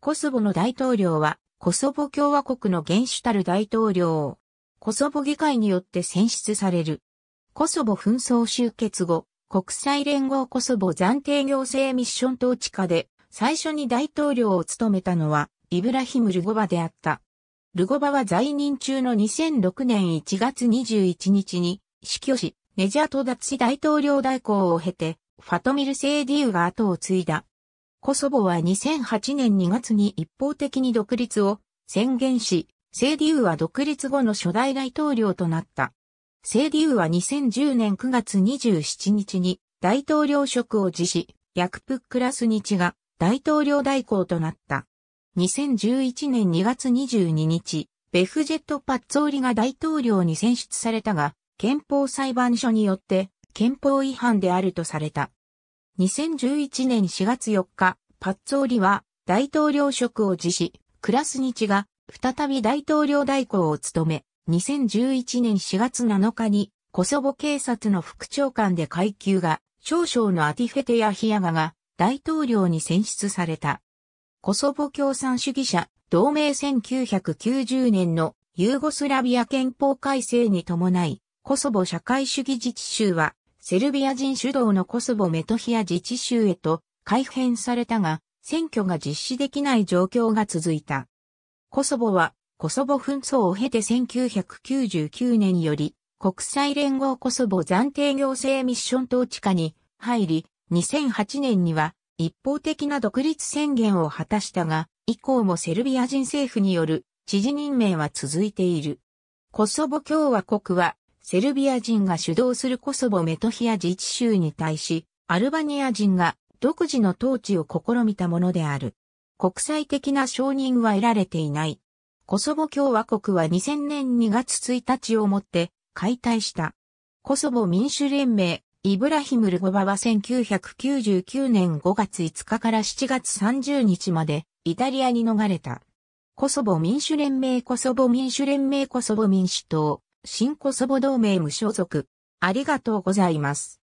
コソボの大統領は、コソボ共和国の元首たる大統領を、コソボ議会によって選出される。コソボ紛争終結後、国際連合コソボ暫定行政ミッション統治下で、最初に大統領を務めたのは、イブラヒム・ルゴバであった。ルゴバは在任中の2006年1月21日に、死去し、ネジャート脱し大統領代行を経て、ファトミル・セーディウが後を継いだ。コソボは2008年2月に一方的に独立を宣言し、セーディウは独立後の初代大統領となった。セーディウは2010年9月27日に大統領職を辞し、ヤクプクラスニチが大統領代行となった。2011年2月22日、ベフジェット・パッツォーリが大統領に選出されたが、憲法裁判所によって憲法違反であるとされた。2011年4月4日、パッツォーリは大統領職を辞し、クラスニチが再び大統領代行を務め、2011年4月7日にコソボ警察の副長官で階級が少将のアティフェテヤヒヤガが大統領に選出された。コソボ共産主義者同盟1990年のユーゴスラビア憲法改正に伴い、コソボ社会主義自治州はセルビア人主導のコスボ・メトヒア自治州へと改変されたが、選挙が実施できない状況が続いた。コソボは、コソボ紛争を経て1999年より、国際連合コソボ暫定行政ミッション統治下に入り、2008年には一方的な独立宣言を果たしたが、以降もセルビア人政府による知事任命は続いている。コソボ共和国はセルビア人が主導するコソボメトヒア自治州に対し、アルバニア人が独自の統治を試みたものである。国際的な承認は得られていない。コソボ共和国は2000年2月1日をもって解体した。コソボ民主連盟、イブラヒム・ルゴバは1999年5月5日から7月30日までイタリアに逃れた。コソボ民主連盟コソボ民主連盟コソボ民主党新コソボ同盟無所属。ありがとうございます。